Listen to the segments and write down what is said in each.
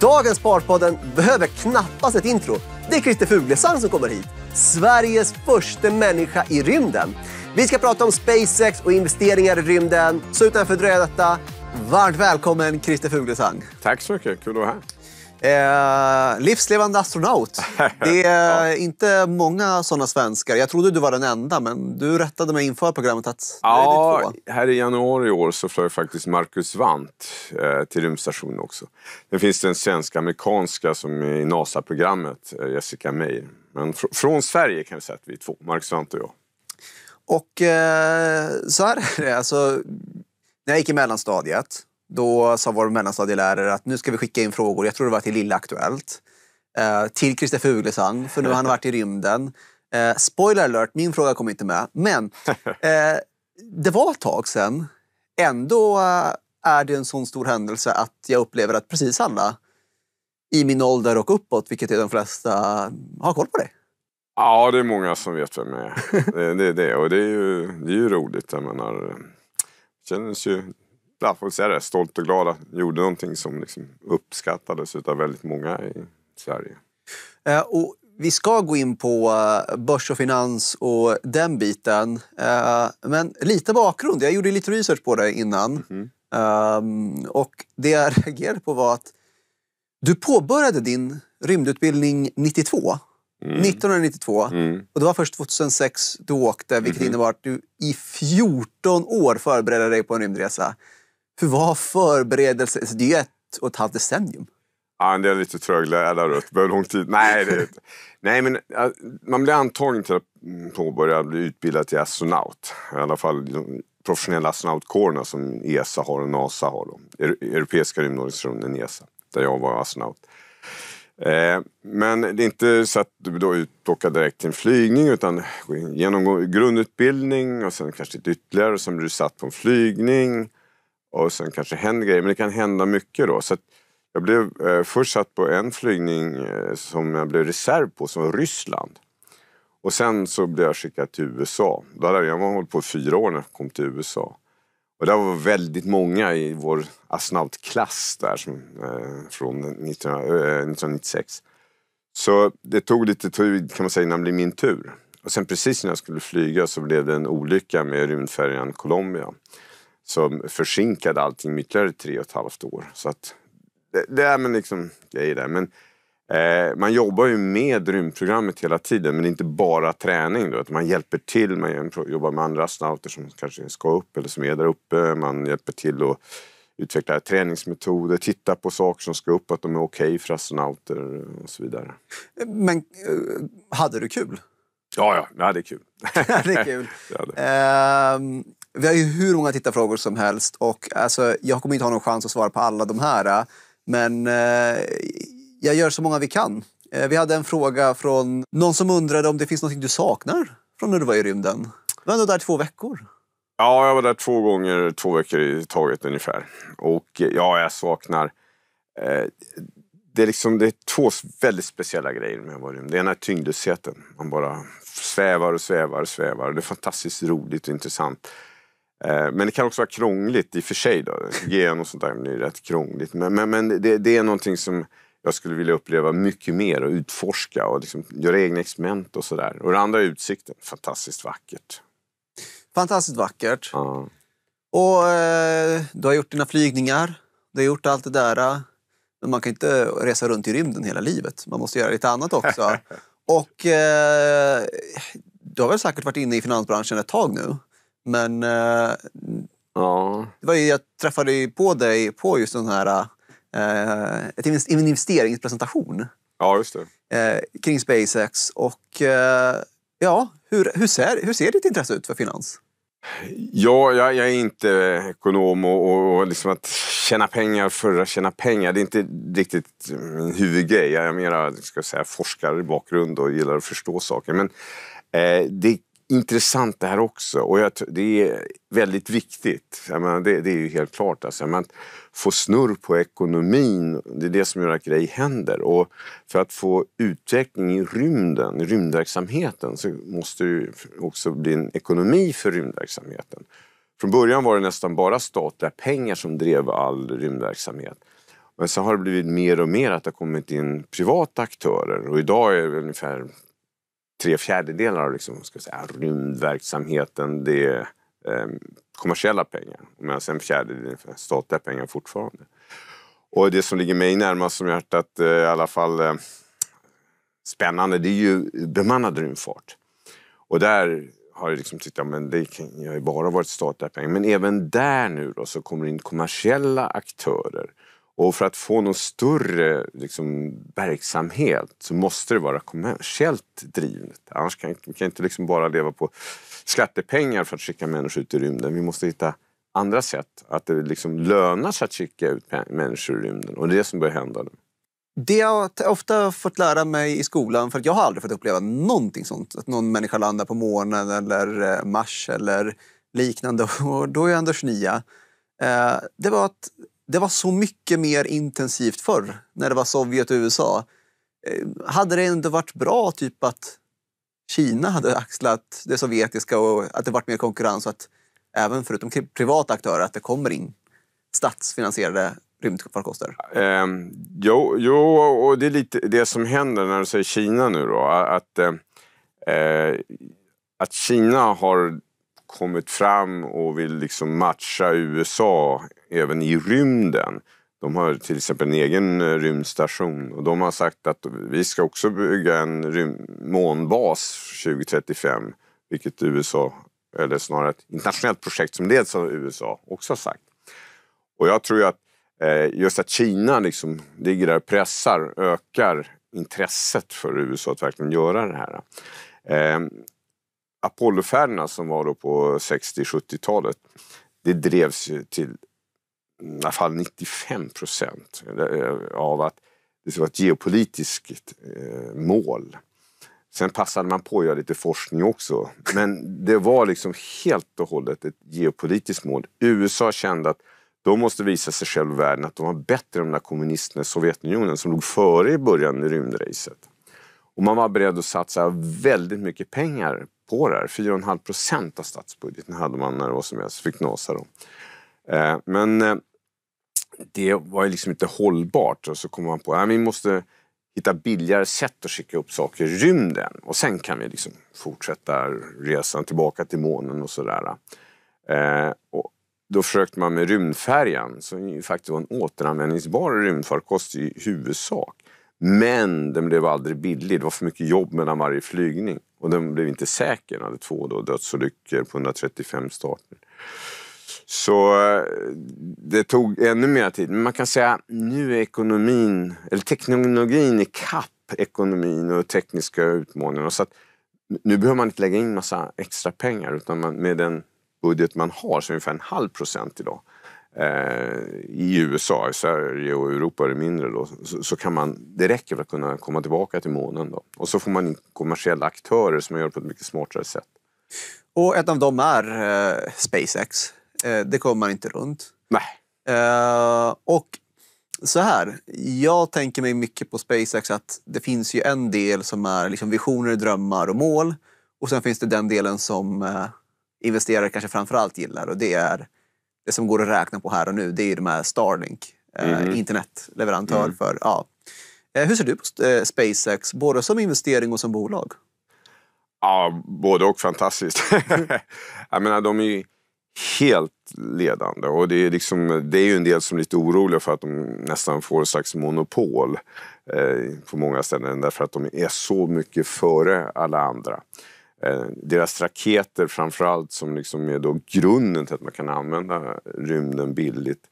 Dagens Sparpodden behöver knappast ett intro. Det är Christer Fuglesang som kommer hit. Sveriges första människa i rymden. Vi ska prata om SpaceX och investeringar i rymden. Så utan att fördröja detta, varmt välkommen Christer Fuglesang. Tack så mycket, kul att vara här. Eh, livslevande astronaut. Det är ja. inte många sådana svenskar. Jag trodde du var den enda, men du rättade mig inför programmet att ja, är två. här i januari i år så flög faktiskt Marcus Wandt eh, till rymdstationen också. Det finns den svensk-amerikanska som är i NASA-programmet, eh, Jessica Meir. Men fr från Sverige kan vi säga att vi är två, Marcus Wandt och jag. Och eh, så här är det, alltså, när jag gick i mellanstadiet då sa vår mellanstadielärare att nu ska vi skicka in frågor, jag tror det var till Lilla Aktuellt, eh, till Christer Fuglesang, för nu har han varit i rymden. Eh, spoiler alert, min fråga kom inte med. Men eh, det var ett tag sedan. Ändå är det en sån stor händelse att jag upplever att precis alla i min ålder och uppåt, vilket är de flesta, har koll på det. Ja, det är många som vet vem jag är. Det, är det. Och det är ju, det är ju roligt. Jag menar, känns ju, ja, får säga det, stolt och glad att jag gjorde någonting som liksom uppskattades av väldigt många i Sverige. Eh, och vi ska gå in på eh, börs och finans och den biten. Eh, men lite bakgrund. Jag gjorde lite research på det innan. Mm eh, och det jag reagerade på var att du påbörjade din rymdutbildning 92. Mm. 1992. Mm. Och det var först 2006 du åkte, vilket mm. innebar att du i 14 år förberedde dig på en rymdresa. Hur var förberedelse? Alltså, det är ju ett och ett halvt decennium. Ja, det är lite tröglärd där ute. lång tid. Nej, det, nej men äh, man blir antagen till att påbörja bli utbildad till astronaut. I alla fall de professionella astronautkårerna som ESA har och NASA har. Då. Europeiska rymdorganisationen ESA, där jag var astronaut. Eh, men det är inte så att du då utplockad direkt till en flygning utan genomgår grundutbildning och sen kanske lite ytterligare och sen blir du satt på en flygning och sen kanske händer grejer. Men det kan hända mycket då. Så jag blev eh, först satt på en flygning eh, som jag blev reserv på, som var Ryssland. Och sen så blev jag skickad till USA. Då hade jag hållit på i fyra år när jag kom till USA. Och där var väldigt många i vår astronautklass där som, eh, från 19, 1996. Eh, så det tog lite tid kan man säga innan det blev min tur. Och sen precis när jag skulle flyga så blev det en olycka med rymdfärjan Colombia som försinkade allting med ytterligare tre och ett halvt år. Så att det, det är men liksom grejer där. Men, eh, man jobbar ju med rymdprogrammet hela tiden men inte bara träning. Då, man hjälper till, man jobbar med andra astronauter som kanske ska upp eller som är där uppe. Man hjälper till att utveckla träningsmetoder, titta på saker som ska upp, att de är okej okay för astronauter och så vidare. Men eh, hade du kul? Ja, ja. Nej, det är kul. det är kul. Uh, vi har ju hur många tittarfrågor som helst och alltså, jag kommer inte ha någon chans att svara på alla de här. Äh, men uh, jag gör så många vi kan. Uh, vi hade en fråga från någon som undrade om det finns något du saknar från när du var i rymden. Du var ändå där två veckor. Ja, jag var där två gånger, två veckor i taget ungefär. Och ja, jag saknar eh, det är, liksom, det är två väldigt speciella grejer med akvarium. Det ena är tyngdlösheten. Man bara svävar och svävar och svävar. Det är fantastiskt roligt och intressant. Eh, men det kan också vara krångligt i och för sig. Då. Gen och sånt där är rätt krångligt. Men, men, men det, det, är någonting som jag skulle vilja uppleva mycket mer och utforska och liksom göra egna experiment och sådär. Och det andra är utsikten. Fantastiskt vackert. Fantastiskt vackert. Ja. Och eh, du har gjort dina flygningar. Du har gjort allt det där. Men man kan inte resa runt i rymden hela livet. Man måste göra lite annat också. Och eh, du har väl säkert varit inne i finansbranschen ett tag nu. Men eh, ja. det var ju, jag träffade på dig på just den här eh, en investeringspresentation. Ja, just det. Eh, kring SpaceX. Och eh, ja, hur, hur, ser, hur ser ditt intresse ut för finans? Ja, jag, jag, är inte ekonom och, och, och liksom att tjäna pengar för att tjäna pengar, det är inte riktigt min huvudgrej. Jag är mera ska jag säga, forskarbakgrund och gillar att förstå saker. Men eh, det intressant det här också. Och jag, det är väldigt viktigt. Jag menar, det, det, är ju helt klart. Alltså. Men att få snurr på ekonomin, det är det som gör att grejer händer. Och för att få utveckling i rymden, i rymdverksamheten, så måste det också bli en ekonomi för rymdverksamheten. Från början var det nästan bara statliga pengar som drev all rymdverksamhet. Men sen har det blivit mer och mer att det har kommit in privata aktörer och idag är det ungefär tre fjärdedelar av liksom, ska säga, rymdverksamheten det är eh, kommersiella pengar. Medan en fjärdedel är statliga pengar fortfarande. Och det som ligger mig närmast som hjärtat, eh, i alla fall eh, spännande, det är ju bemannad rymdfart. Och där har jag liksom tyckt att det kan, jag har bara varit statliga pengar. Men även där nu då, så kommer det in kommersiella aktörer och för att få någon större liksom, verksamhet så måste det vara kommersiellt drivet. Annars kan vi kan inte liksom bara leva på skattepengar för att skicka människor ut i rymden. Vi måste hitta andra sätt, att det eh, liksom lönar sig att skicka ut människor i rymden. Och det är det som börjar hända nu. Det jag ofta fått lära mig i skolan, för jag har aldrig fått uppleva någonting sånt. Att någon människa landar på månen eller eh, Mars eller liknande. Och då är jag ändå 29. Eh, det var att det var så mycket mer intensivt förr när det var Sovjet och USA. Eh, hade det inte varit bra typ att Kina hade axlat det sovjetiska och att det varit mer konkurrens och att även förutom privata aktörer att det kommer in statsfinansierade rymdfarkoster? Eh, jo, jo, och det är lite det som händer när du säger Kina nu då. Att, eh, eh, att Kina har kommit fram och vill liksom matcha USA även i rymden. De har till exempel en egen eh, rymdstation och de har sagt att vi ska också bygga en månbas 2035. Vilket USA, eller snarare ett internationellt projekt som leds av USA, också har sagt. Och jag tror att eh, just att Kina liksom ligger där och pressar ökar intresset för USA att verkligen göra det här. Ehm, Apollofärderna som var då på 60-70-talet, det drevs ju till i alla fall 95 procent eh, av att det var ett geopolitiskt eh, mål. Sen passade man på att göra lite forskning också. Men det var liksom helt och hållet ett geopolitiskt mål. USA kände att de måste visa sig själva världen att de var bättre än de där kommunisterna i Sovjetunionen som låg före i början i rymdracet. Och man var beredd att satsa väldigt mycket pengar på det här. 4,5 procent av statsbudgeten hade man när det var som helst, fick NASA då. Eh, men eh, det var ju liksom inte hållbart och så kom man på att vi måste hitta billigare sätt att skicka upp saker i rymden och sen kan vi liksom fortsätta resan tillbaka till månen och sådär. Eh, och då försökte man med rymdfärjan som ju faktiskt var en återanvändningsbar rymdfarkost i huvudsak. Men den blev aldrig billig. Det var för mycket jobb mellan varje flygning. Och den blev inte säker. Den hade två då, dödsolyckor på 135 starter. Så eh, det tog ännu mer tid. Men man kan säga att nu är ekonomin, eller teknologin i kapp ekonomin och tekniska utmaningar. Så nu behöver man inte lägga in massa extra pengar utan man, med den budget man har, så är ungefär en halv procent idag, Eh, i USA, i Sverige och Europa är det mindre då, så, så, kan man, det räcker för att kunna komma tillbaka till månen. Då. Och så får man in kommersiella aktörer som gör det på ett mycket smartare sätt. Och ett av dem är eh, SpaceX. Eh, det kommer man inte runt. Nej. Eh, och så här, jag tänker mig mycket på SpaceX att det finns ju en del som är liksom visioner, drömmar och mål. Och sen finns det den delen som eh, investerare kanske framför allt gillar och det är det som går att räkna på här och nu det är ju de här Starlink, mm. eh, mhm. internetleverantör mm. för... Ja. Eh, hur ser du på eh, SpaceX, både som investering och som bolag? Ja, både och fantastiskt. jag menar, de är ju helt ledande och det är, liksom, det är ju en del som är lite oroliga för att de nästan får ett slags monopol eh, på många ställen därför att de är så mycket före alla andra. Eh, deras raketer framförallt som liksom är då grunden till att man kan använda rymden billigt.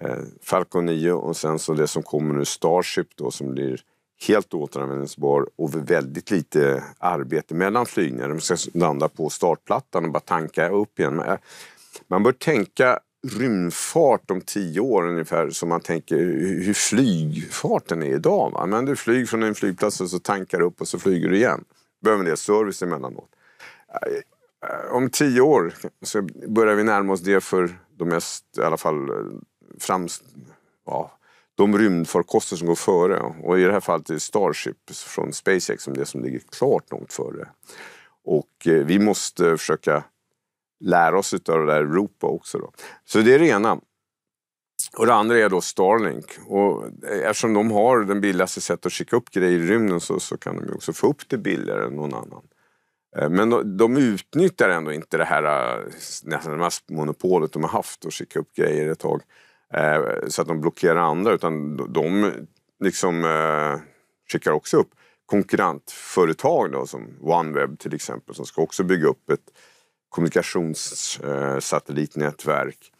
Eh, Falcon 9 och sen så det som kommer nu Starship då som blir helt återanvändningsbar och väldigt lite arbete mellan flygningar. De ska landa på startplattan och bara tanka upp igen. Eh, man bör tänka rymdfart om tio år ungefär som man tänker hur flygfarten är idag. Men du flyger från en flygplats och så tankar du upp och så flyger du igen behöver en del service emellanåt. Eh, om tio år så börjar vi närma oss det för de mest, i alla fall, eh, framst, ja, de rymdfarkoster som går före. Och i det här fallet är Starship från SpaceX som det som ligger klart långt före. Och eh, vi måste försöka lära oss av det där Europa också. Då. Så det är det ena. Och det andra är då Starlink. Och eftersom de har den billigaste sättet att skicka upp grejer i rymden så, så kan de ju också få upp det billigare än någon annan. Eh, men de, utnyttjar ändå inte det här eh, nästan det monopolet de har haft att skicka upp grejer ett tag. Eh, så att de blockerar andra utan de liksom skickar också upp konkurrentföretag då, som OneWeb till exempel som ska också bygga upp ett kommunikationssatellitnätverk.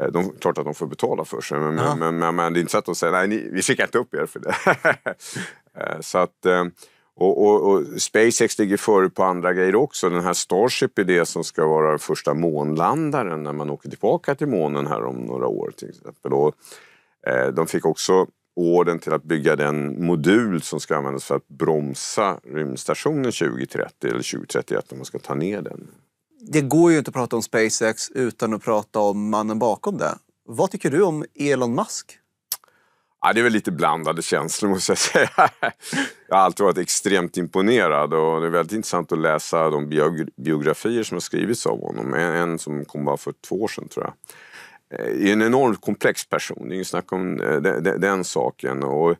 Eh, de, klart att de får betala för sig, men, ja. men, men, men, det är inte så att de säger nej, ni, vi skickar inte upp er för det. Eh, så att, eh, och, och, och, SpaceX ligger före på andra grejer också. Den här Starship är det som ska vara den första månlandaren när man åker tillbaka till månen här om några år till exempel. Och, eh, de fick också orden till att bygga den modul som ska användas för att bromsa rymdstationen 2030 eller 2031 när man ska ta ner den det går ju inte att prata om SpaceX utan att prata om mannen bakom det. Vad tycker du om Elon Musk? Ja, det är väl lite blandade känslor måste jag säga. Jag har alltid varit extremt imponerad och det är väldigt intressant att läsa de biografier som har skrivits av honom. En som kom bara för två år sedan tror jag. Det eh, är en enormt komplex person, det är inget snack om eh, den, den, den saken. Och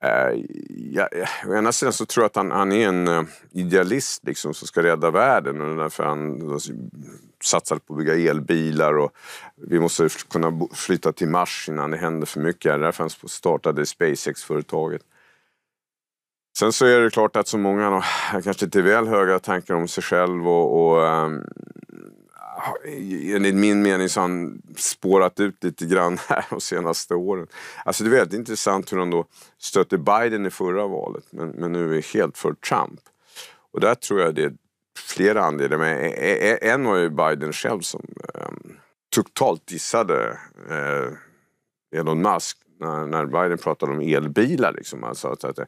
Eh, ja, å ena sidan så tror jag att han, han är en eh, idealist liksom, som ska rädda världen och därför han alltså, satsar på att bygga elbilar och vi måste kunna flytta till Mars innan det händer för mycket. Det därför han startade SpaceX-företaget. Sen så är det klart att så många har kanske lite väl höga tankar om sig själv och, och ehm, enligt min mening så har han spårat ut lite grann här de senaste åren. Alltså det är väldigt intressant hur han då stötte Biden i förra valet men, men nu är helt för Trump. Och där tror jag det är flera anledningar. Men e, e, e, en var ju Biden själv som eh, totalt dissade eh, Elon Musk när, när Biden pratade om elbilar. Liksom. Alltså att, att,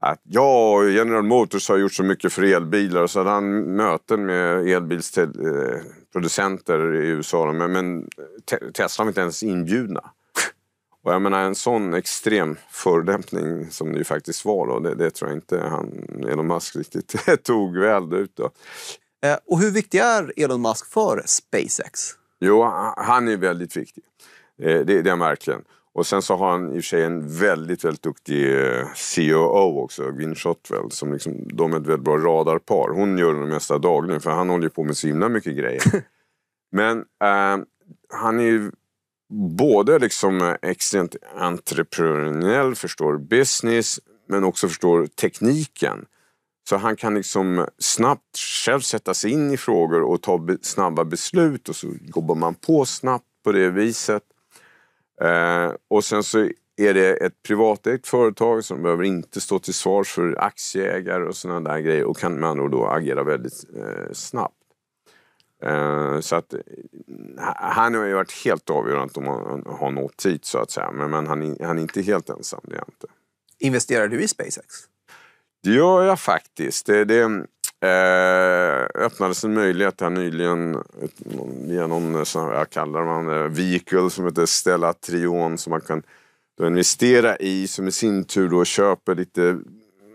att ja, General Motors har gjort så mycket för elbilar så hade han möten med elbilsproducenter i USA. Men, men Tesla var inte ens inbjudna. Och jag menar en sån extrem förolämpning som det ju faktiskt var då, det, det, tror jag inte han, Elon Musk riktigt tog väl ut då. Eh, och hur viktig är Elon Musk för SpaceX? Jo, han är väldigt viktig. Eh, det, det är han verkligen. Och sen så har han i och för sig en väldigt, väldigt duktig eh, COO e också, Gwyn Shotwell, som liksom, de är ett väldigt bra radarpar. Hon gör det mesta dagligen, för han håller ju på med så himla mycket grejer. Men eh, han är ju både liksom eh, extremt entreprenöriell, förstår business, men också förstår tekniken. Så han kan liksom snabbt själv sätta sig in i frågor och ta snabba beslut och så jobbar man på snabbt på det viset. Eh, och sen så är det ett privatägt företag som behöver inte stå till svars för aktieägare och sådana där grejer och kan med andra ord då agera väldigt eh, snabbt. Eh, så att eh, han har ju varit helt avgörande om han har nått hit så att säga. Men, men han, han, är inte helt ensam, det är inte. Investerar du i SpaceX? Det gör jag faktiskt. Det, det, Eh, öppnades en möjlighet här nyligen via någon, eh, som jag kallar man det? Eh, vehicle som heter Stella Trion som man kan då investera i som i sin tur då köper lite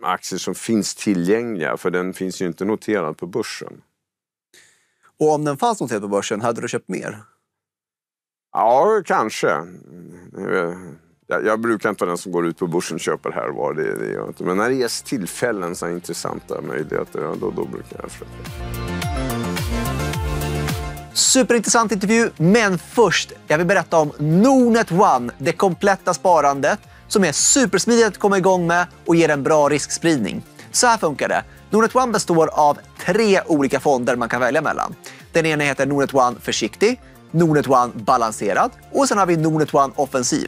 aktier som finns tillgängliga för den finns ju inte noterad på börsen. Och om den fanns noterad på börsen, hade du köpt mer? Ja, kanske. Mm, jag, jag, brukar inte vara den som går ut på börsen och köper här och var. Det, det gör inte. Men när det ges tillfällen, så intressanta möjligheter, ja, då, då brukar jag försöka. Superintressant intervju, men först jag vill berätta om Nordnet One, det kompletta sparandet som är supersmidigt att komma igång med och ger en bra riskspridning. Så här funkar det. Nordnet One består av tre olika fonder man kan välja mellan. Den ena heter Nordnet One Försiktig, Nordnet One Balanserad och sen har vi Nordnet One Offensiv.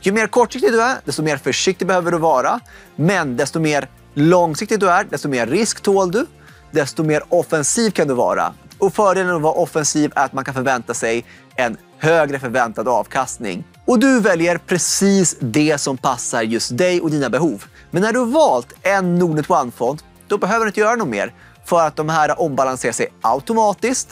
Ju mer kortsiktig du är, desto mer försiktig behöver du vara. Men desto mer långsiktig du är, desto mer risk tål du, desto mer offensiv kan du vara. Och fördelen med att vara offensiv är att man kan förvänta sig en högre förväntad avkastning. Och du väljer precis det som passar just dig och dina behov. Men när du valt en Nordnet One-fond, då behöver du inte göra något mer för att de här ombalanserar sig automatiskt.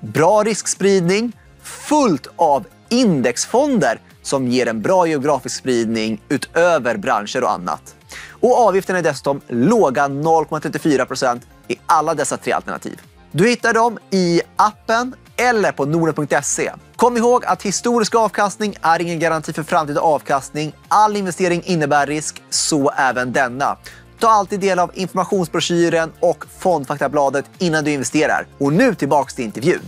Bra riskspridning, fullt av indexfonder som ger en bra geografisk spridning utöver branscher och annat. Och avgifterna är dessutom låga 0,34 i alla dessa tre alternativ. Du hittar dem i appen eller på nordnet.se. Kom ihåg att historisk avkastning är ingen garanti för framtida avkastning. All investering innebär risk, så även denna. Ta alltid del av informationsbroschyren och fondfaktabladet innan du investerar. Och nu tillbaka till intervjun.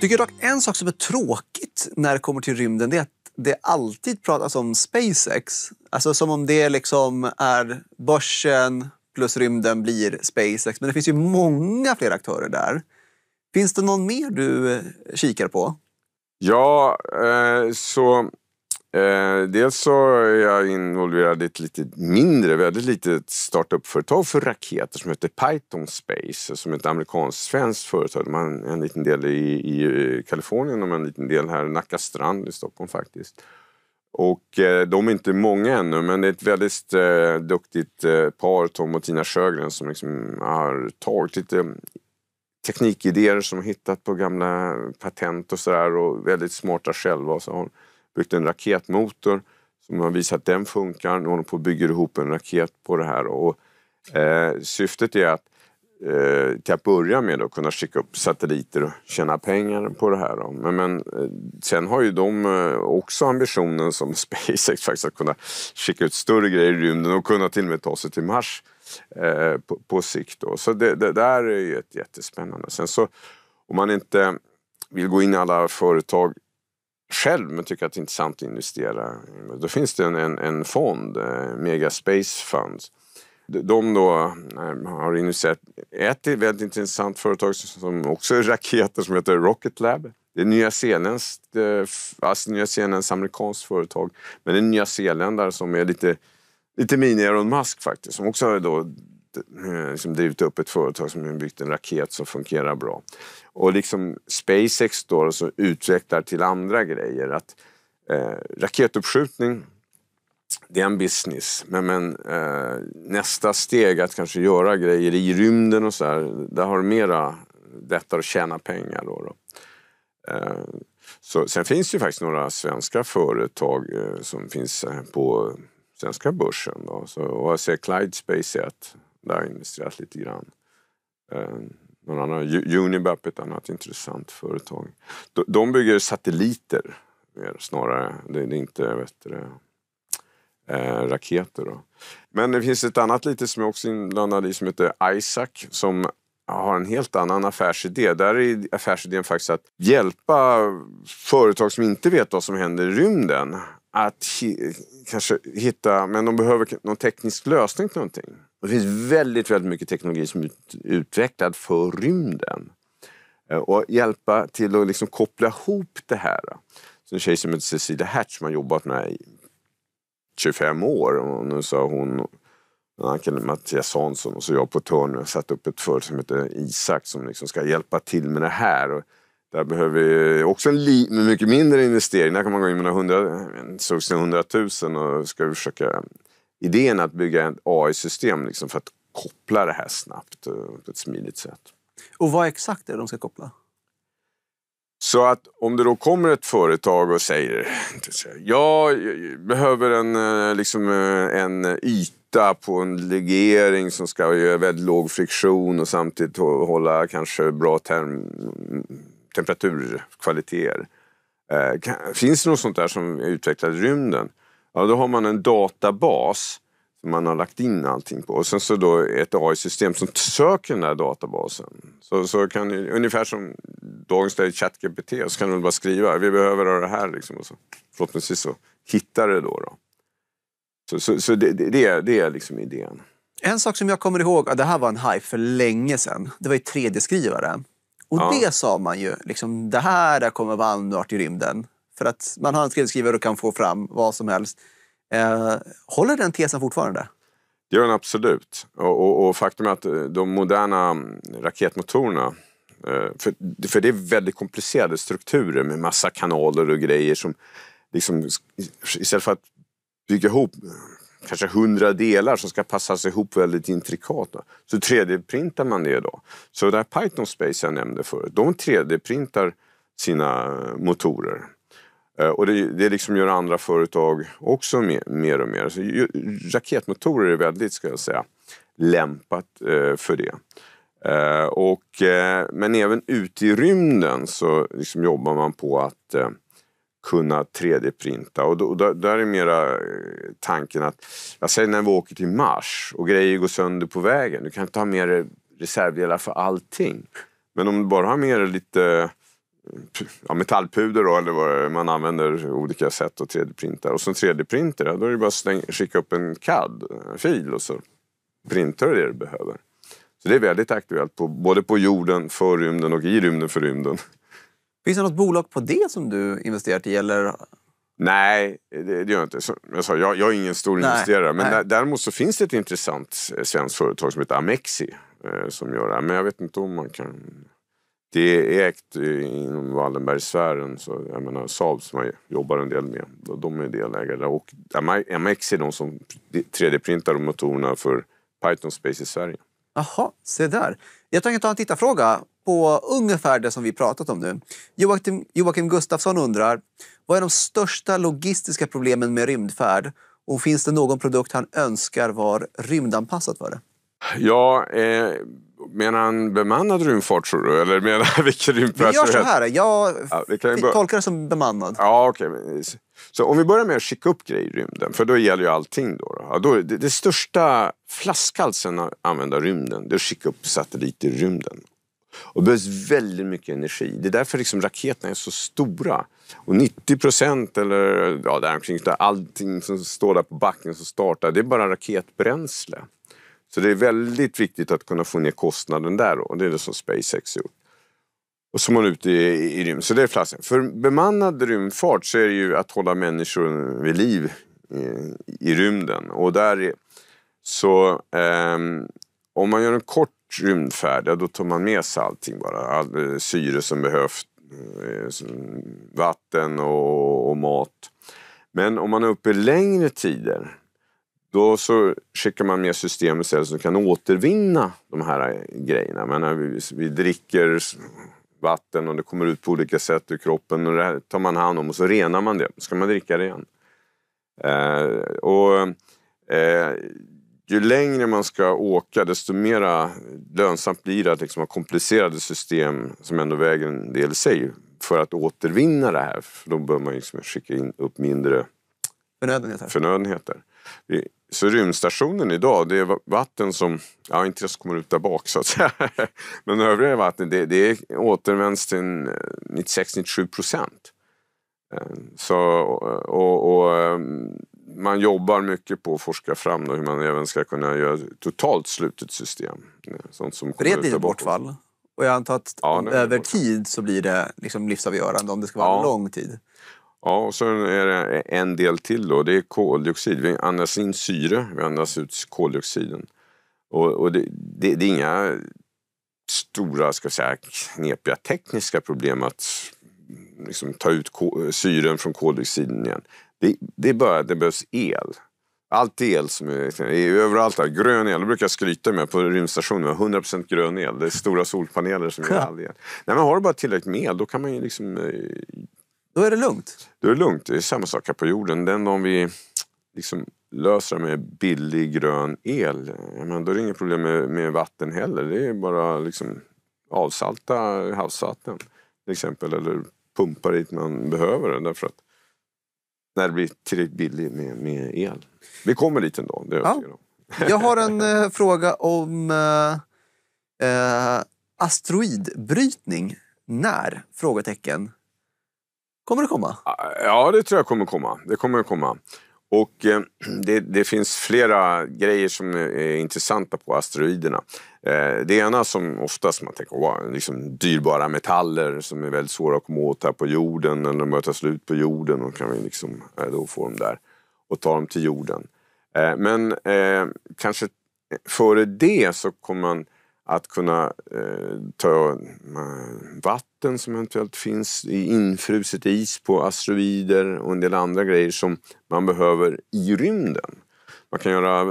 Tycker dock en sak som är tråkigt när det kommer till rymden det är att det alltid pratas om SpaceX. Alltså som om det liksom är börsen plus rymden blir SpaceX. Men det finns ju många fler aktörer där. Finns det någon mer du eh, kikar på? Ja, eh, så Eh, dels så är jag involverad i ett lite mindre, väldigt litet startup-företag för raketer som heter Python Space. Som är ett amerikanskt-svenskt företag. De har en, liten del i, i eh, Kalifornien och en liten del här i Nacka strand i Stockholm faktiskt. Och eh, de är inte många ännu men det är ett väldigt eh, duktigt eh, par, Tom och Tina Sjögren, som liksom har tagit lite teknikidéer som de hittat på gamla patent och sådär och väldigt smarta själva. Och så har byggt en raketmotor som har visat att den funkar. Nu håller de på och bygger ihop en raket på det här. Och, eh, syftet är att eh, till att börja med då, kunna skicka upp satelliter och tjäna pengar på det här. Då. Men, men eh, sen har ju de eh, också ambitionen som SpaceX faktiskt att kunna skicka ut större grejer i rymden och kunna till och med ta sig till Mars eh, på, på, sikt. Då. Så det, det, där är ju ett jättespännande. Sen så om man inte vill gå in i alla företag själv men tycker att det är intressant att investera. Då finns det en, en, en fond, eh, Mega Space Fund. De då eh, har investerat ett väldigt intressant företag som också är raketer som heter Rocket Lab. Det är Nya Zeelands, eh, alltså Nya Zeelands amerikanskt företag. Men det är en nyzeeländare som är lite, lite mini-Elon Musk faktiskt. Som också har då Eh, liksom drivit upp ett företag som har byggt en raket som fungerar bra. Och liksom SpaceX då, då alltså, utvecklar till andra grejer. Att eh, raketuppskjutning, det är en business. Men, men eh, nästa steg att kanske göra grejer i rymden och så där, där har du mera lättare att tjäna pengar. Då, då. Eh, så, sen finns det ju faktiskt några svenska företag eh, som finns på svenska börsen. Då. Så, och jag ser Clyde Space är ett det har jag investerat lite grann. Eh, någon annan, Unibap är ett annat intressant företag. De bygger satelliter snarare. Det är inte vet du, eh, raketer. Då. Men det finns ett annat litet som jag också är inblandad i som heter Isaac som har en helt annan affärsidé. Där är affärsidén faktiskt att hjälpa företag som inte vet vad som händer i rymden att hi kanske hitta, men de behöver någon teknisk lösning till någonting. Det finns väldigt, väldigt mycket teknologi som är utvecklad för rymden. Eh, och hjälpa till att liksom koppla ihop det här. Så en tjej som heter Cecilia Hertz som har jobbat med i 25 år. Och nu sa hon Ankel Mattias Hansson och så jag på Törn satt upp ett företag som heter Isak som liksom ska hjälpa till med det här. Och där behöver vi också en li- mycket mindre investering. Där kan man gå in med 100, så 100 000 och ska försöka... Idén att bygga ett AI-system liksom för att koppla det här snabbt på ett smidigt sätt. Och vad exakt är det de ska koppla? Så att om det då kommer ett företag och säger jag behöver en, eh, liksom, eh, en yta på en legering som ska göra väldigt låg friktion och samtidigt hålla kanske bra term, temperaturkvaliteter. Eh, finns det något sånt där som är utvecklat i rymden? Ja, då har man en databas som man har lagt in allting på. Och sen så då ett AI-system som söker den där databasen. Så, så kan, ungefär som dagens ChatGPT, så kan man bara skriva vi behöver ha det här. Liksom, och så. Förhoppningsvis så hittar det då. då. Så, så, så det, det, det, är, liksom idén. En sak som jag kommer ihåg, det här var en hype för länge sedan, det var ju 3D-skrivare. Och ja. det sa man ju, liksom, det här kommer vara annorlunda i rymden. För att man har en skrivskrivare och kan få fram vad som helst. Eh, håller den tesen fortfarande? Det gör den absolut. Och, och, och faktum är att eh, de moderna mm, raketmotorerna eh, för, för det är väldigt komplicerade strukturer med massa kanaler och grejer som liksom, istället för att bygga ihop kanske hundra delar som ska passas ihop väldigt intrikat. Så 3D-printar man det då. Så det här Python Space jag nämnde förut, de 3D-printar sina motorer. Eh, och det, det liksom gör andra företag också mer och mer. Så raketmotorer är väldigt, ska jag säga, lämpat eh, för det. Eh, och, men även ute i rymden så liksom jobbar man på att kunna 3D-printa. Och, då, då, där är mera eh, tanken att, jag säger när vi åker till Mars och grejer går sönder på vägen, du kan inte ha med dig reservdelar för allting. Men om du bara har med dig lite eh, ja, metallpuder då, eller vad man använder olika sätt att 3 d printa Och som 3D-printer, då är det bara att släng, skicka upp en CAD-fil och så printar du det du behöver. Så det är väldigt aktuellt, på, både på jorden, för rymden och i rymden för rymden. Finns det något bolag på det som du investerat i? Eller? Nej, det, det gör jag inte. Som jag, sa, jag, jag är ingen stor nej, investerare. Men nej. däremot så finns det ett intressant eh, svenskt företag som heter Amexi. Eh, som gör det Men jag vet inte om man kan... Det är ägt eh, inom Wallenbergsfären. Så jag menar, Saab som jag jobbar en del med, de är delägare. Och Amexi är de som 3D-printar motorerna för Python Space i Sverige. Jaha, se där. Jag tänker ta en tittarfråga på ungefär det som vi pratat om nu. Joakim, Joakim Gustafsson undrar, vad är de största logistiska problemen med rymdfärd? Och finns det någon produkt han önskar var rymdanpassad för det? Ja, eh, menar han bemannad rymdfart tror du? Eller menar vilken rymdfart? Vi gör så här, jag ja, vi kan bör- tolkar det som bemannad. Ja, okay. Så om vi börjar med att skicka upp grejer i rymden, för då gäller ju allting. Då, då. Ja, då det, det, största flaskhalsen att använda rymden, det är att skicka upp satelliter i rymden. Och det behövs väldigt mycket energi. Det är därför liksom raketerna är så stora. Och 90 procent eller ja, däromkring, allting som står där på backen som startar, det är bara raketbränsle. Så det är väldigt viktigt att kunna få ner kostnaden där och det är det som SpaceX gjort. Och som man ute i, i rymd. Så det är flaskan. För bemannad rymdfart så är det ju att hålla människor vid liv i, i rymden. Och där är, så eh, om man gör en kort rymdfärd, då tar man med sig allting bara. All, eh, syre som behövs, eh, vatten och, och mat. Men om man är uppe längre tider då så skickar man med system istället som kan återvinna de här eh, grejerna. Men vi, vi dricker vatten och det kommer ut på olika sätt ur kroppen och det här tar man hand om och så renar man det. Ska man dricka det igen? Eh, och, eh, ju längre man ska åka desto mer eh, lönsamt blir det att liksom ha komplicerade system som ändå väger en del i sig för att återvinna det här. För då behöver man liksom skicka in upp mindre förnödenheter. förnödenheter. Så rymdstationen idag, det är vatten som, ja inte det som kommer ut där bak så att säga, men övriga vatten det, det återvänds till eh, 96-97 procent. Eh, så, och, och ehm, man jobbar mycket på att forska fram då, hur man även ska kunna göra ett totalt slutet system. Sånt som det är ett litet bortfall. Och jag antar att ja, över tid så blir det liksom livsavgörande om det ska vara ja. lång tid. Ja, och sen är det en del till då. Det är koldioxid. Vi andas in syre, vi andas ut koldioxiden. Och, och det, det, det, är inga stora, ska jag säga, knepiga tekniska problem att liksom, ta ut syren från koldioxiden igen. Det, det är bara att det behövs el. Allt el som är, liksom, överallt där. Grön el, det brukar jag skryta med på rymdstationen. 100% grön el. Det är stora solpaneler som ger all el. Nej, men har du bara tillräckligt med el, då kan man ju liksom... Eh, då är det lugnt? Då är det lugnt. Det är samma sak här på jorden. Den dagen vi liksom löser det med billig grön el, men då är det inget problem med, med, vatten heller. Det är bara liksom avsalta havsvatten till exempel. Eller pumpa dit man behöver det. Därför att när det blir tillräckligt billigt med, med el. Vi kommer dit ändå. det är jag ja. Jag har en eh, fråga om eh, eh asteroidbrytning. När? Frågetecken. Kommer det komma? Ja, det tror jag kommer komma. Det kommer komma. Och eh, det, det, finns flera grejer som är intressanta på asteroiderna. Eh, det ena som oftast man tänker, på liksom dyrbara metaller som är väldigt svåra att komma åt här på jorden. När de börjar ta slut på jorden, då kan vi liksom, eh, då få dem där och ta dem till jorden. men kanske före det så kommer man att kunna eh, ta eh, vatten som eventuellt finns i infruset is på asteroider och en del andra grejer som man behöver i rymden. Man kan göra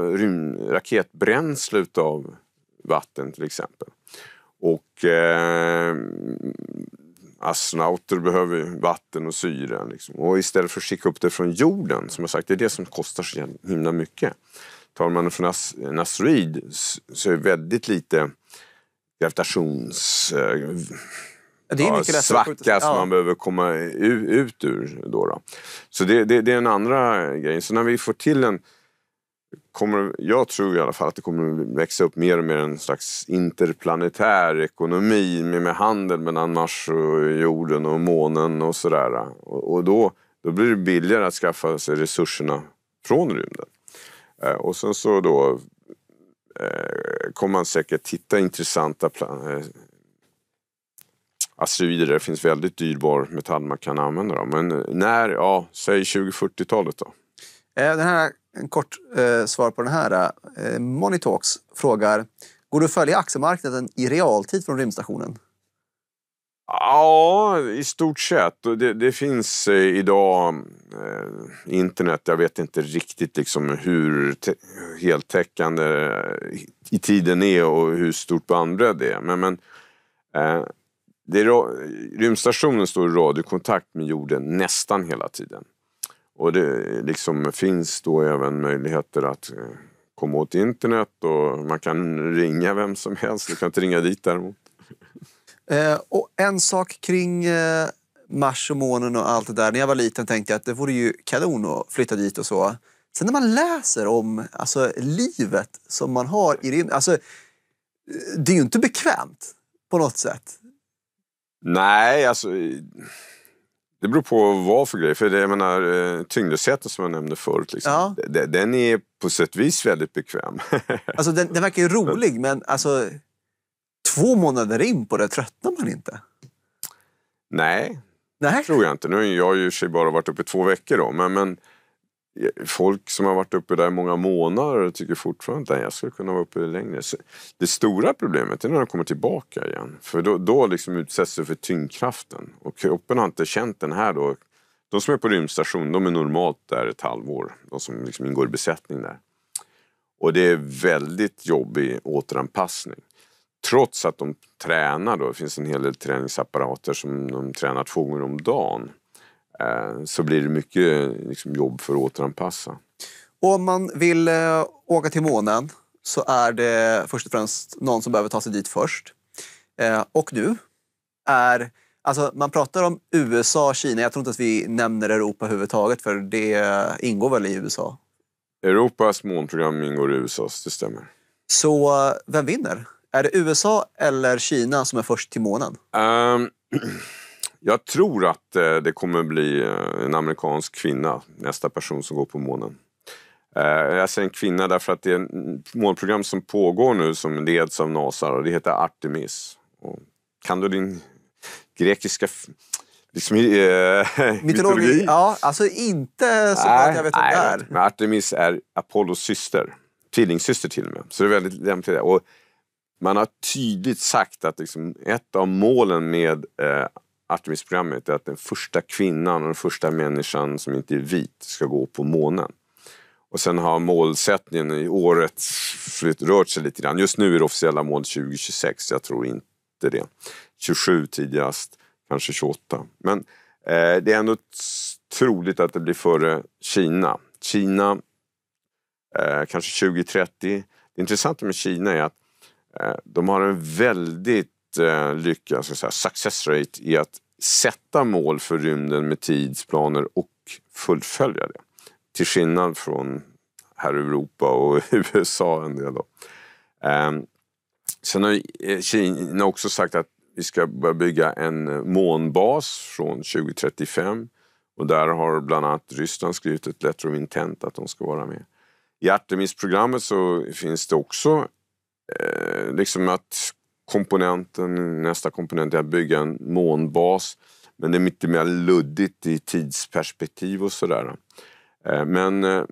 raketbränsle av vatten till exempel. Och eh, astronauter behöver vatten och syre. Liksom. Och istället för att skicka upp det från jorden, som jag sagt, det är det som kostar så himla mycket. Tar man från en asteroid så är det väldigt lite gravitations... Eh, det är mycket ja, svacka ja. som man behöver komma ut ur. Då, då. Så det, det, det, är den andra grejen. Så när vi får till en... Kommer, jag tror i alla fall att det kommer växa upp mer och mer en slags interplanetär ekonomi med, med handel mellan Mars och jorden och månen och sådär. Och, och då, då blir det billigare att skaffa sig resurserna från rymden. Eh, och sen så då eh, kommer man säkert hitta intressanta asteroider eh, där det finns väldigt dyrbar metall man kan använda. Då. Men när? Ja, säg 2040-talet då. Den här, en kort eh, svar på den här. Eh, Moneytalks frågar, går du att följa aktiemarknaden i realtid från rymdstationen? Ja, i stort sett. Det, det finns eh, idag eh, internet. Jag vet inte riktigt liksom hur heltäckande eh, i tiden är och hur stort bandbredd det är. Men, men eh, det är, rymdstationen står i radiokontakt med jorden nästan hela tiden. Och det liksom finns då även möjligheter att eh, komma åt internet och man kan ringa vem som helst. Du kan inte ringa dit däremot. Eh, och en sak kring eh, Mars och månen och allt det där. När jag var liten tänkte jag att det vore ju kanon att flytta dit och så. Sen när man läser om alltså, livet som man har i rymden. Alltså, eh, det är ju inte bekvämt på något sätt. Nej, alltså... Det beror på vad för grej. För det, jag menar, eh, tyngdlösheten som jag nämnde förut, liksom, ja. den är på sätt och vis väldigt bekväm. alltså, den, den verkar ju rolig, men, men alltså, två månader in på det, tröttnar man inte? Nej, Nej. tror jag inte. Nu har jag ju sig bara varit uppe i två veckor då. Men, men eh, folk som har varit uppe där många månader tycker fortfarande att jag skulle kunna vara uppe längre. Så det stora problemet är när de kommer tillbaka igen. För då, då liksom utsätts du för tyngdkraften. Och kroppen har inte känt den här då. De som är på rymdstation, de är normalt där ett halvår. De som liksom ingår i besättning där. Och det är väldigt jobbig återanpassning trots att de tränar, då, det finns en hel del träningsapparater som de tränar två gånger om dagen, eh, så blir det mycket liksom, jobb för att återanpassa. Om man vill eh, åka till månen så är det först och främst någon som behöver ta sig dit först. Eh, och nu är Alltså, man pratar om USA och Kina. Jag tror inte att vi nämner Europa överhuvudtaget för det ingår väl i USA? Europas månprogram ingår i USAs, det stämmer. Så vem vinner? Är det USA eller Kina som är först till månen? Um, jag tror att eh, det kommer bli eh, en amerikansk kvinna, nästa person som går på månen. Eh, jag säger en kvinna därför att det är ett mm, målprogram som pågår nu som leds av NASA och det heter Artemis. Och kan du din grekiska liksom, äh, mytologi? Ja, alltså inte så nej, att jag vet vem det är. Artemis är Apollos syster, tvillingsyster till och med. Så det är väldigt lämpligt. Och man har tydligt sagt att liksom ett av målen med eh, Artemis-programmet är att den första kvinnan och den första människan som inte är vit ska gå på månen. Och sen har målsättningen i året rört sig lite grann. Just nu är det officiella mål 2026, jag tror inte det. 27 tidigast, kanske 28. Men eh, det är ändå troligt att det blir före Kina. Kina eh, kanske 2030. Det intressanta med Kina är att Eh, de har en väldigt eh, lyckad säga, success rate i att sätta mål för rymden med tidsplaner och fullfölja det. Till skillnad från här i Europa och USA en del. Då. Ehm, sen har eh, Kina också sagt att vi ska börja bygga en månbas från 2035 och där har bland annat Ryssland skrivit ett letter of intent att de ska vara med. I Artemis-programmet så finns det också Eh, liksom att komponenten, nästa komponent är att bygga en månbas. Men det är lite mer luddigt i tidsperspektiv och sådär. Eh, men eh,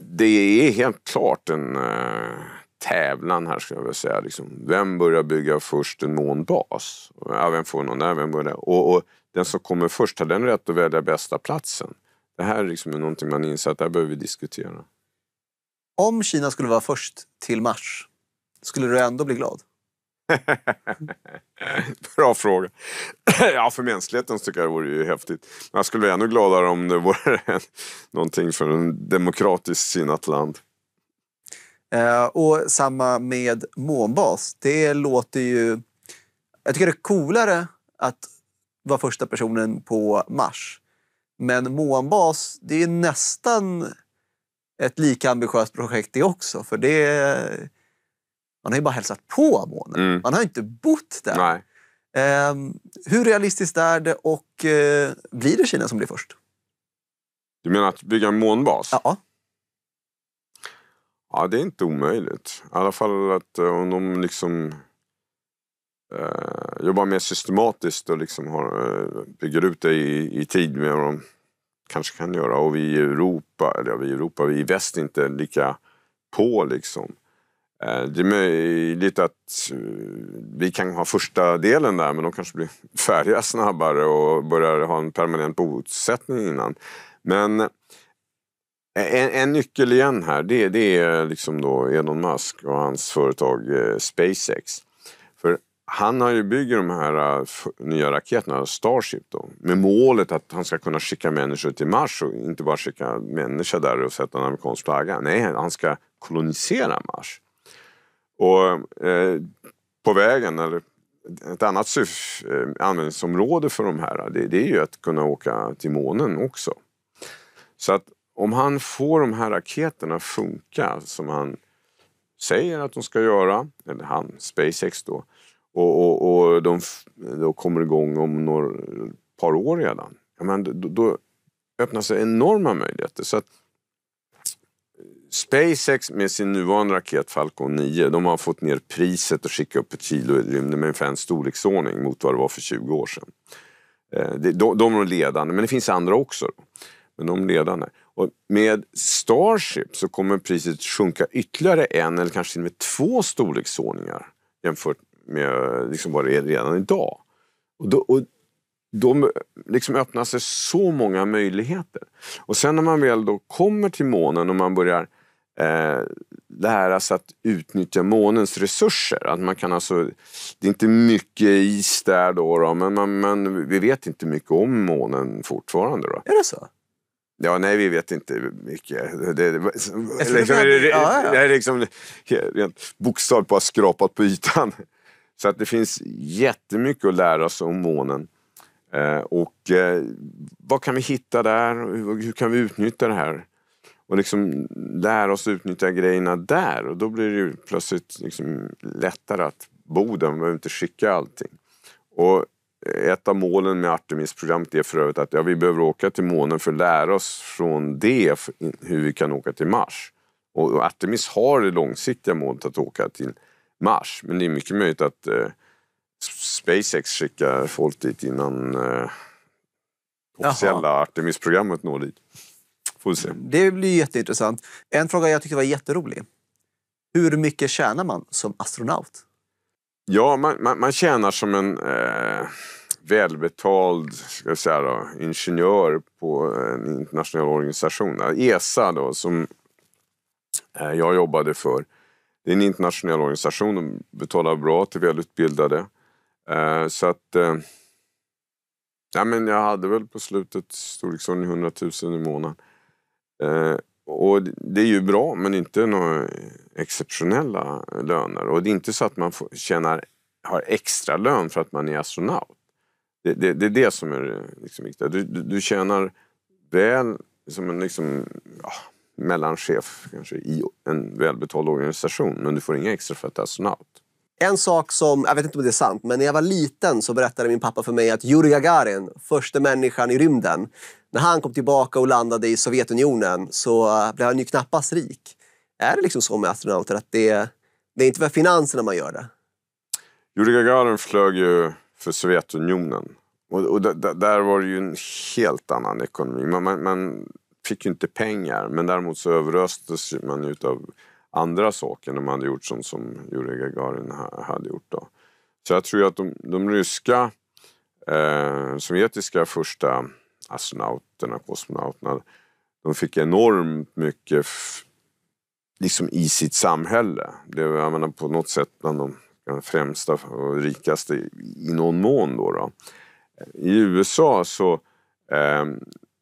det är helt klart en eh, tävlan här skulle jag vilja säga. Liksom, vem börjar bygga först en månbas? Ja, vem får någon där? Vem börjar och, och, den som kommer först, har den rätt att välja bästa platsen? Det här liksom är någonting man inser att det här behöver vi diskutera. Om Kina skulle vara först till Mars, skulle du ändå bli glad? Bra fråga. ja, för mänskligheten tycker jag det vore ju häftigt. Men jag skulle bli ännu gladare om det vore en, någonting för en demokratiskt sinnat land. Eh, och samma med månbas. Det låter ju... Jag tycker det är coolare att vara första personen på Mars. Men månbas, det är nästan ett lika ambitiöst projekt det också. För det är man har ju bara hälsat på månen. Mm. Man har inte bott där. Eh, hur realistiskt är det och eh, blir det Kina som blir först? Du menar att bygga en månbas? Ja. Ja, det är inte omöjligt. I alla fall att eh, om de liksom eh, jobbar mer systematiskt och liksom har, eh, bygger ut det i, i tid med vad de kanske kan göra. Och vi i Europa, eller vi i Europa, vi i väst inte lika på liksom. Eh, det är möjligt att eh, vi kan ha första delen där men de kanske blir färdiga snabbare och börjar ha en permanent bosättning innan. Men eh, en, en nyckel igen här det, det, är liksom då Elon Musk och hans företag SpaceX. För han har ju bygger de här nya raketerna, Starship då, med målet att han ska kunna skicka människor till Mars och inte bara skicka människor där och sätta en amerikansk flagga. Nej, han ska kolonisera Mars. Och eh, på vägen, eller ett annat syf, eh, användningsområde för de här, det, det, är ju att kunna åka till månen också. Så att om han får de här raketerna funka som han säger att de ska göra, eller han, SpaceX då, och, och, och de då kommer igång om några par år redan. Ja, men då, då öppnar enorma möjligheter. Så att SpaceX med sin nuvarande raket Falcon 9, de har fått ner priset och skickat upp ett kilo i rymden med ungefär en storleksordning mot vad det var för 20 år sedan. Eh, de, de är ledande, men det finns andra också. Men de är ledande. Och med Starship så kommer priset sjunka ytterligare en eller kanske med två storleksordningar jämfört med eh, liksom vad det är redan idag. Och då, och då liksom öppnar sig så många möjligheter. Och sen när man väl då kommer till månen och man börjar eh, det här alltså att utnyttja månens resurser. Att man kan alltså, det är inte mycket is där då, då men, man, men vi vet inte mycket om månen fortfarande. Då. Är det så? Ja, nej, vi vet inte mycket. Det, det, liksom, det, liksom, det, ja, ja. det är liksom rent bokstavligt bara skrapat på ytan. Så att det finns jättemycket att lära sig om månen. Eh, och eh, vad kan vi hitta där? Hur, hur kan vi utnyttja det här? och liksom lära oss utnyttja grejerna där. Och då blir det ju plötsligt liksom lättare att bo där. Man behöver inte skicka allting. Och ett av målen med Artemis-programmet är för övrigt att ja, vi behöver åka till månen för att lära oss från det hur vi kan åka till Mars. Och Artemis har det långsiktiga målet att åka till Mars. Men det är mycket möjligt att eh, SpaceX skickar folk dit innan eh, officiella Artemis-programmet når dit. Får vi se. Det blir jätteintressant. En fråga jag tyckte var jätterolig. Hur mycket tjänar man som astronaut? Ja, man, man, man tjänar som en eh, välbetald ska jag säga då, ingenjör på en internationell organisation. ESA e då, som eh, jag jobbade för. Det är en internationell organisation. De betalar bra till välutbildade. Eh, så att... Eh, ja, men jag hade väl på slutet storleksordning 100 000 i månaden. Eh, och det är ju bra men inte några exceptionella löner. Och det är inte så att man får, tjänar, har extra lön för att man är astronaut. Det, det, det är det som är liksom viktigt. Du, du, du tjänar väl som en liksom, ja, mellanchef kanske i en välbetald organisation men du får inga extra för att du är astronaut. En sak som, jag vet inte om det är sant, men när jag var liten så berättade min pappa för mig att Yuri Gagarin, första människan i rymden, när han kom tillbaka och landade i Sovjetunionen så äh, blev han ju knappast rik. Är det liksom så med astronauter att det, det är inte för finanserna man gör det? Yuri Gagarin flög ju för Sovjetunionen. Och, och där var det ju en helt annan ekonomi. Man, man, man, fick ju inte pengar men däremot så överöstes man ju av andra saker när man hade gjort sånt som Yuri Gagarin hade gjort. Då. Så jag tror att de, de ryska eh, sovjetiska första astronauterna, kosmonauterna, de fick enormt mycket liksom i sitt samhälle. Det var jag menar, på något sätt bland de främsta och rikaste i någon mån. Då, då. I USA så eh,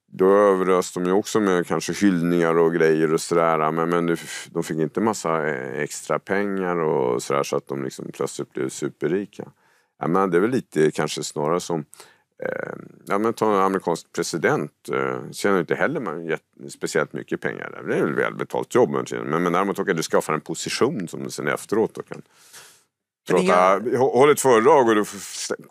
då överöste de ju också med kanske hyllningar och grejer och sådär. Men, men de fick inte massa eh, extra pengar och sådär så att de liksom plötsligt blev superrika. Ja, men det är väl lite kanske snarare som Eh, ja, men ta en amerikansk president. Eh, tjänar inte heller man speciellt mycket pengar. Det är väl välbetalt jobb Men, men däremot kan du skaffa en position som du sen efteråt då kan prata. Gör... Ah, håll ett föredrag och du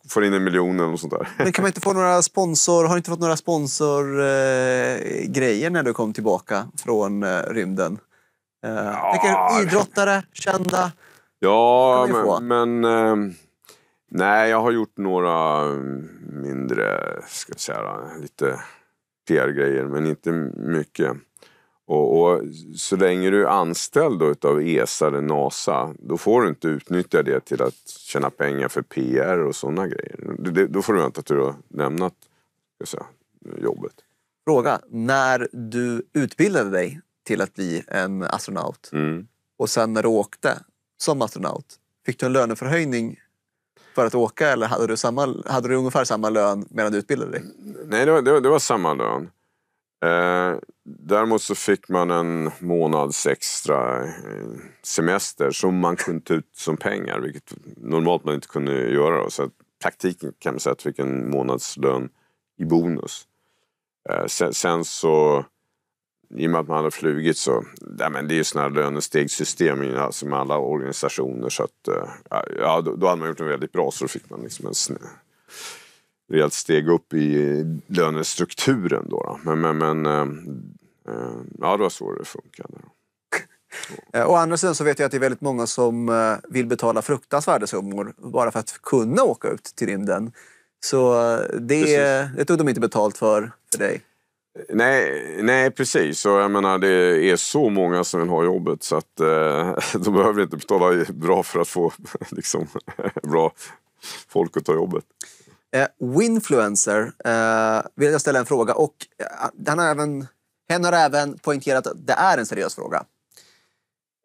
får in en miljon eller sånt där. Men kan man inte få några sponsor, har inte fått några sponsorgrejer eh, när du kom tillbaka från eh, rymden? Eh, ja. Tänker idrottare, kända. Ja, men... Eh, Nej, jag har gjort några mm, mindre, ska jag säga, lite PR-grejer, men inte mycket. Och, och, så länge du är anställd av ESA eller NASA, då får du inte utnyttja det till att tjäna pengar för PR och sådana grejer. Det, då får du vänta tills du har lämnat säga, jobbet. Fråga. När du utbildade dig till att bli en astronaut mm. och sen när du åkte som astronaut, fick du en löneförhöjning för att åka eller hade du, samma, hade du ungefär samma lön medan du utbildade dig? Nej, det var, det var, det var samma lön. Eh, däremot så fick man en månads extra eh, semester som man kunde ta ut som pengar, vilket normalt man inte kunde göra. Då. Så praktiken kan man säga att jag fick en månadslön i bonus. Eh, sen, sen så i och med att man hade flugit så, nej men det är ju sådana här lönestegssystem alltså med alla organisationer så att, eh, ja då, då hade man gjort en väldigt bra så då fick man liksom en snö rejält steg upp i lönestrukturen då. då. Men, men, men eh, eh, ja det var så det funkade. Å andra sidan så vet jag att det är väldigt många som vill betala fruktansvärda summor bara för att kunna åka ut till rymden. Så det, det tog de inte betalt för, för dig. Nej, nej precis. Och jag menar, det är så många som vill ha jobbet så att eh, de behöver inte betala bra för att få liksom, bra folk att ta jobbet. Eh, Winfluencer eh, vill jag ställa en fråga och eh, han har även, hen har även poängterat att det är en seriös fråga.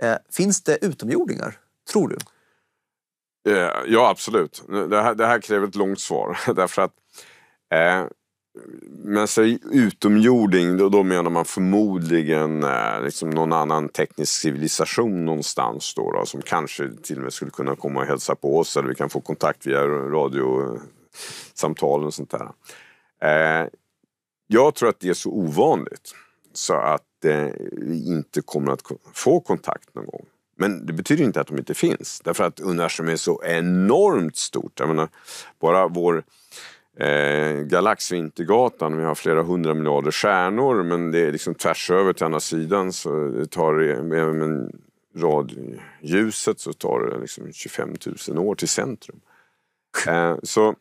Eh, finns det utomjordingar, tror du? Eh, ja, absolut. Det här, det här, kräver ett långt svar därför att eh, men jag utomjording, då, då menar man förmodligen eh, liksom någon annan teknisk civilisation någonstans då, då, som kanske till och med skulle kunna komma och hälsa på oss eller vi kan få kontakt via radiosamtal och sånt där. Eh, jag tror att det är så ovanligt så att eh, vi inte kommer att få kontakt någon gång. Men det betyder inte att de inte finns, därför att universum är så enormt stort. Jag menar, bara vår eh, Galaxvintergatan. Vi har flera hundra miljarder stjärnor men det är liksom tvärs över till andra sidan så det tar även radljuset så tar det liksom 25 000 år till centrum. Eh, så,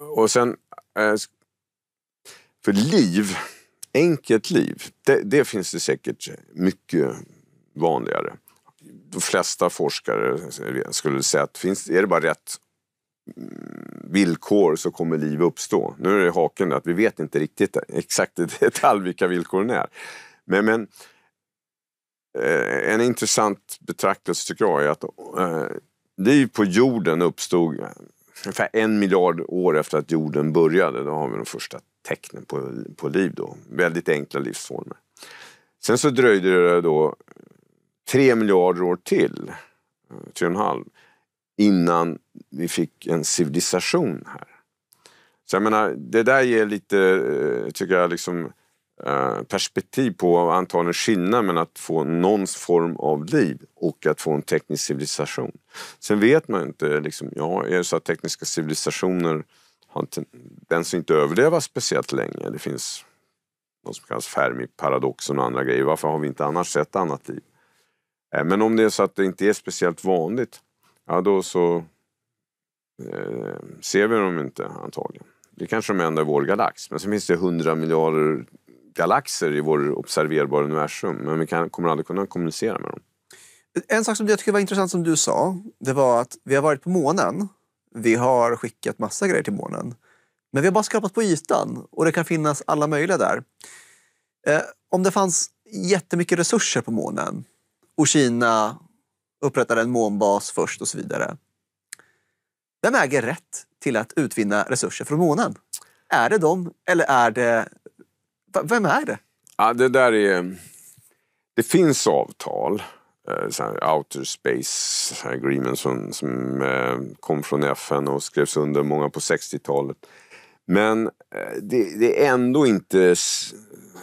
och sen, eh, för liv, enkelt liv, det, det finns det säkert mycket vanligare de flesta forskare skulle säga att finns, är det bara rätt villkor så kommer liv uppstå. Nu är det haken att vi vet inte riktigt exakt i detalj vilka villkoren är. Men, men eh, en intressant betraktelse tycker jag är att liv eh, på jorden uppstod ungefär en miljard år efter att jorden började. Då har vi de första tecknen på liv då. Väldigt enkla livsformer. Sen så dröjde det då tre miljarder år till, eh, tre och en halv, innan vi fick en civilisation här. Så jag menar, det där ger lite, eh, tycker jag, liksom, eh, perspektiv på antagligen skillnaden mellan att få någon form av liv och att få en teknisk civilisation. Sen vet man ju inte, liksom, ja, är det så att tekniska civilisationer har tendens att inte överleva speciellt länge? Det finns något som kallas Fermi-paradoxen och andra grejer. Varför har vi inte annars sett annat liv? Eh, men om det är så att det inte är speciellt vanligt ja då så eh, ser vi dem inte antagligen. Det är kanske de enda i vår galax. Men sen finns det hundra miljarder galaxer i vår observerbara universum. Men vi kan, kommer aldrig kunna kommunicera med dem. En sak som jag tycker var intressant som du sa, det var att vi har varit på månen. Vi har skickat massa grejer till månen. Men vi har bara skrapat på ytan och det kan finnas alla möjliga där. Eh, om det fanns jättemycket resurser på månen och Kina upprättar en månbas först och så vidare. Vem äger rätt till att utvinna resurser från månen? Är det de eller är det... Vem är det? Ja, det där är... Det finns avtal, eh, Outer Space Agreement som, som eh, kom från FN och skrevs under många på 60-talet. Men eh, det, det, är ändå inte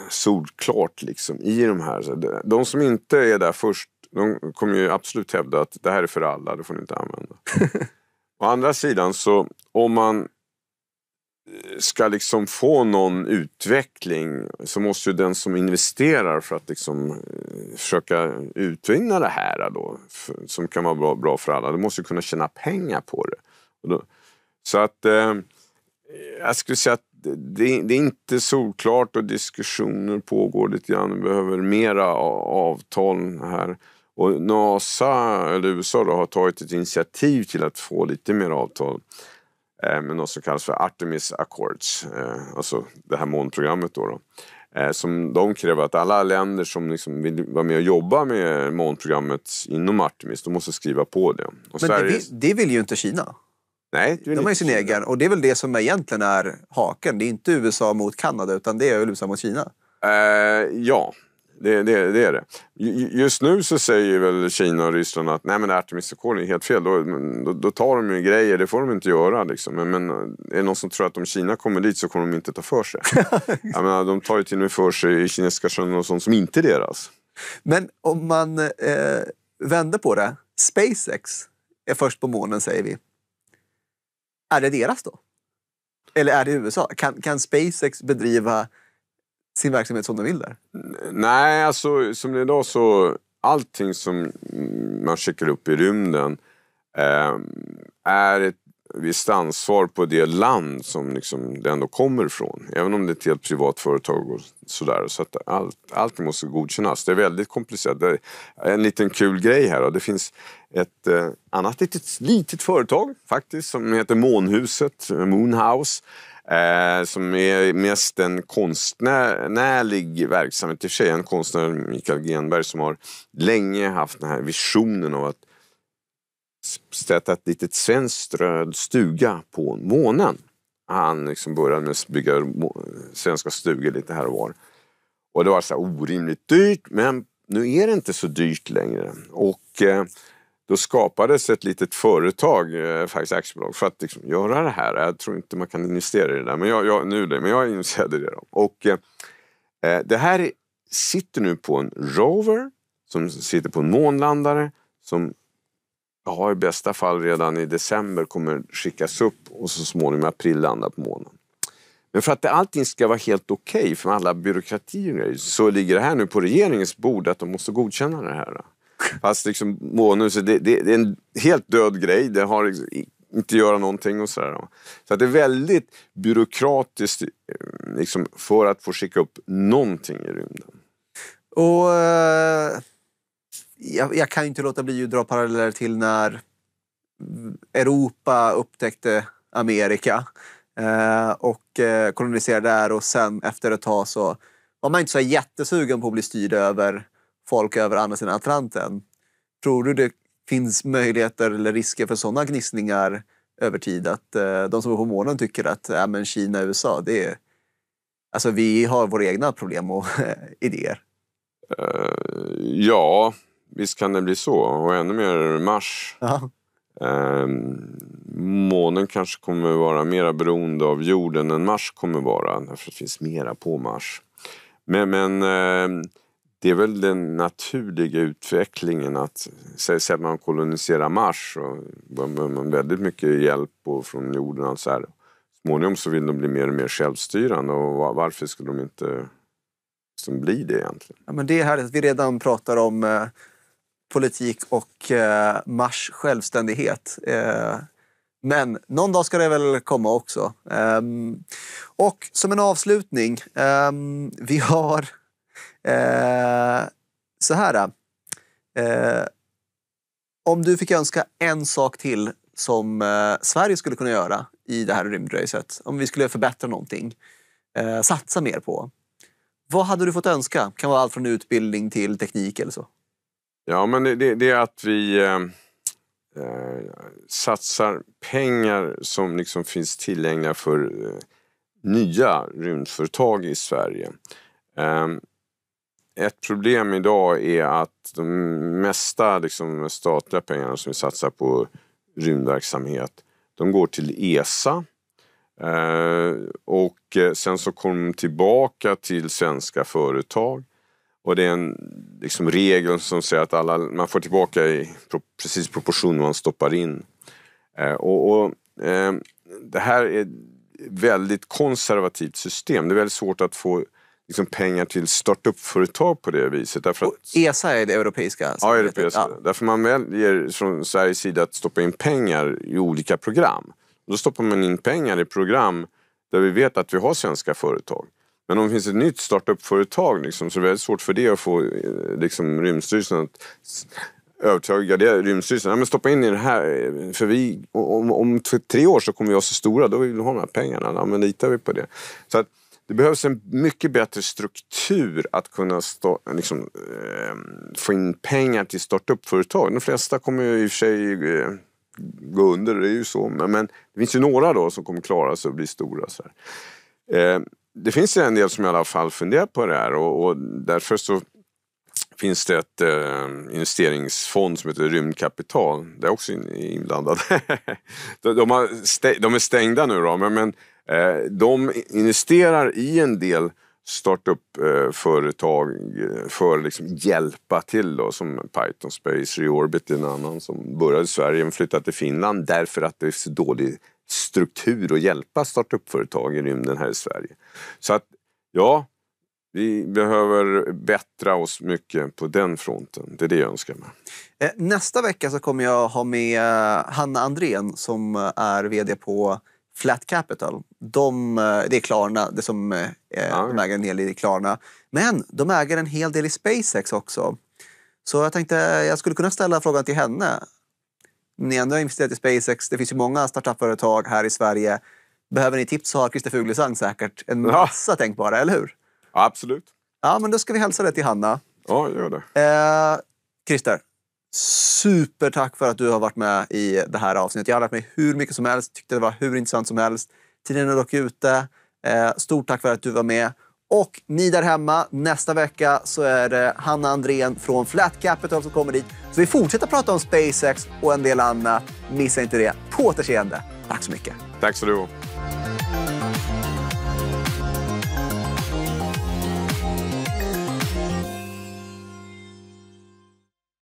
solklart liksom i de här. De som inte är där först de kommer ju absolut hävda att det här är för alla, det får ni inte använda. Å andra sidan så om man eh, ska liksom få någon utveckling så måste ju den som investerar för att liksom eh, försöka utvinna det här då, som kan vara bra, för alla, de måste kunna tjäna pengar på det. Så att eh, jag skulle säga att det, det, är inte solklart och diskussioner pågår lite grann. Vi behöver mera avtal här. Och NASA, eller USA, då, har tagit ett initiativ till att få lite mer avtal eh, med något som kallas för Artemis Accords, eh, alltså det här månprogrammet. Då, då eh, som de kräver att alla länder som liksom vill vara med och jobba med månprogrammet inom Artemis, de måste skriva på det. Och Men Sverige... det, vill, det vill ju inte Kina. Nej, de har ju sin egen och det är väl det som egentligen är haken. Det är inte USA mot Kanada utan det är USA mot Kina. Eh, ja, det, det, det, är det. Just nu så säger väl Kina och Ryssland att nej men Artemis och Colin är helt fel. Då, då, då, tar de ju grejer, det får de inte göra. Liksom. Men, men är det någon som tror att om Kina kommer dit så kommer de inte ta för sig. Jag menar, de tar ju till och med för sig i kinesiska sjön och sånt som inte är deras. Men om man eh, vänder på det. SpaceX är först på månen säger vi. Är det deras då? Eller är det USA? Kan, kan SpaceX bedriva sin verksamhet som de vill där? Nej, alltså som det är idag så allting som man skickar upp i rymden eh, är ett visst ansvar på det land som liksom det ändå kommer ifrån. Även om det är ett helt privat företag och sådär. Så att allt, allting måste godkännas. Det är väldigt komplicerat. Är en liten kul grej här. Då. Det finns ett eh, annat litet, litet företag faktiskt som heter Månhuset, Moonhouse. Eh, som är mest en konstnärlig verksamhet. I och för sig en konstnär, Mikael Genberg, som har länge haft den här visionen av att sätta ett litet svenskt röd stuga på månen. Han liksom började med att bygga svenska stugor lite här och var. Och det var så orimligt dyrt, men nu är det inte så dyrt längre. Och eh, då skapades ett litet företag, eh, faktiskt aktiebolag, för att liksom göra det här. Jag tror inte man kan investera i det där, men jag, jag, nu men jag investerade i det. Då. Och eh, eh, det här sitter nu på en Rover, som sitter på en månlandare, som ja, i bästa fall redan i december kommer skickas upp och så småningom i april landa på månen. Men för att allting ska vara helt okej okay för alla byråkratier så ligger det här nu på regeringens bord att de måste godkänna det här. Fast liksom månus, det, det, det, är en helt död grej. Det har liksom inte göra någonting och sådär. Så att det är väldigt byråkratiskt eh, liksom, för att få skicka upp någonting i rymden. Och eh, jag, jag, kan inte låta bli att dra paralleller till när Europa upptäckte Amerika eh, och eh, koloniserade där och sen efter ett tag så var man inte så jättesugen på att bli styrd över folk över andra sidan Atlanten. Tror du det finns möjligheter eller risker för sådana gnissningar över tid? Att eh, de som är på månen tycker att äh, men Kina och USA, det är, alltså, vi har våra egna problem och idéer. Uh, ja, visst kan det bli så. Och ännu mer Mars. Aha. Eh, månen kanske kommer vara mera beroende av jorden än Mars kommer vara. För det finns mera på Mars. Men, men eh, det är väl den naturliga utvecklingen att säg att man koloniserar Mars och behöver man väldigt mycket hjälp från jorden och så här. Småningom så vill de bli mer och mer självstyrande och varför skulle de inte som liksom blir det egentligen? Ja, men det är härligt att vi redan pratar om eh, politik och eh, Mars självständighet. Eh, men någon dag ska det väl komma också. Ehm, och som en avslutning, ehm, vi har Eh, så här. Eh, om du fick önska en sak till som eh, Sverige skulle kunna göra i det här rymdracet. Om vi skulle förbättra någonting, eh, satsa mer på. Vad hade du fått önska? Det kan vara allt från utbildning till teknik eller så. Ja, men det, det är att vi eh, eh, satsar pengar som liksom finns tillgängliga för eh, nya rymdföretag i Sverige. Ehm, ett problem idag är att de mesta liksom, statliga pengarna som vi satsar på rymdverksamhet, de går till ESA. Eh, och eh, sen så kommer de tillbaka till svenska företag. Och det är en liksom, regel som säger att alla, man får tillbaka i precis proportion man stoppar in. Eh, och, och eh, det här är ett väldigt konservativt system. Det är väldigt svårt att få liksom pengar till startup-företag på det viset. Därför att, och e ESA är det europeiska? Ja, europeiska. Ja. Därför man väljer från Sveriges sida att stoppa in pengar i olika program. Då stoppar man in pengar i program där vi vet att vi har svenska företag. Men om det finns ett nytt startup-företag liksom, så är det väldigt svårt för det att få eh, liksom, Rymdstyrelsen att övertyga det, Rymdstyrelsen. Ja, men stoppa in i det här. Eh, för vi, om, om tre år så kommer vi vara så stora, då vill vi ha de här pengarna. Ja, men litar vi på det? Så att, det behövs en mycket bättre struktur att kunna stå, liksom, eh, få in pengar till startup-företag. De flesta kommer ju i och för sig eh, gå under, det är ju så. Men, men, det finns ju några då som kommer klara sig och bli stora. Så eh, det finns en del som i alla fall funderar på det här och, och därför så finns det ett eh, investeringsfond som heter Rymdkapital. Det är också inblandad. de, de, de, är stängda nu då, men, men Eh, de investerar i en del startup-företag eh, för att liksom hjälpa till. Då, som Python Space Reorbit är en annan som började i Sverige men flyttade till Finland därför att det är så dålig struktur att hjälpa startup-företag i rymden här i Sverige. Så att, ja, vi behöver bättra oss mycket på den fronten. Det är det jag önskar mig. Eh, nästa vecka så kommer jag ha med Hanna Andrén som är VD på Flat Capital, de, eh, det är Klarna, det som, eh, de äger en hel del i Klarna. Men de äger en hel del i SpaceX också. Så jag tänkte jag skulle kunna ställa frågan till henne. Ni ändå har investerat i SpaceX, det finns ju många startupföretag här i Sverige. Behöver ni tips så har Christer Fuglesang säkert en massa ja. tänkbara, eller hur? Ja, absolut. Ja, men då ska vi hälsa det till Hanna. Ja, gör det. Eh, Christer, Supertack för att du har varit med i det här avsnittet. Jag har lärt mig hur mycket som helst, tyckte det var hur intressant som helst. Tiden är dock ute. Eh, stort tack för att du var med. Och ni där hemma, nästa vecka så är det Hanna Andrén från Flat Capital som kommer dit. Så vi fortsätter prata om SpaceX och en del annat. Missa inte det. På återseende. Tack så mycket. Tack så du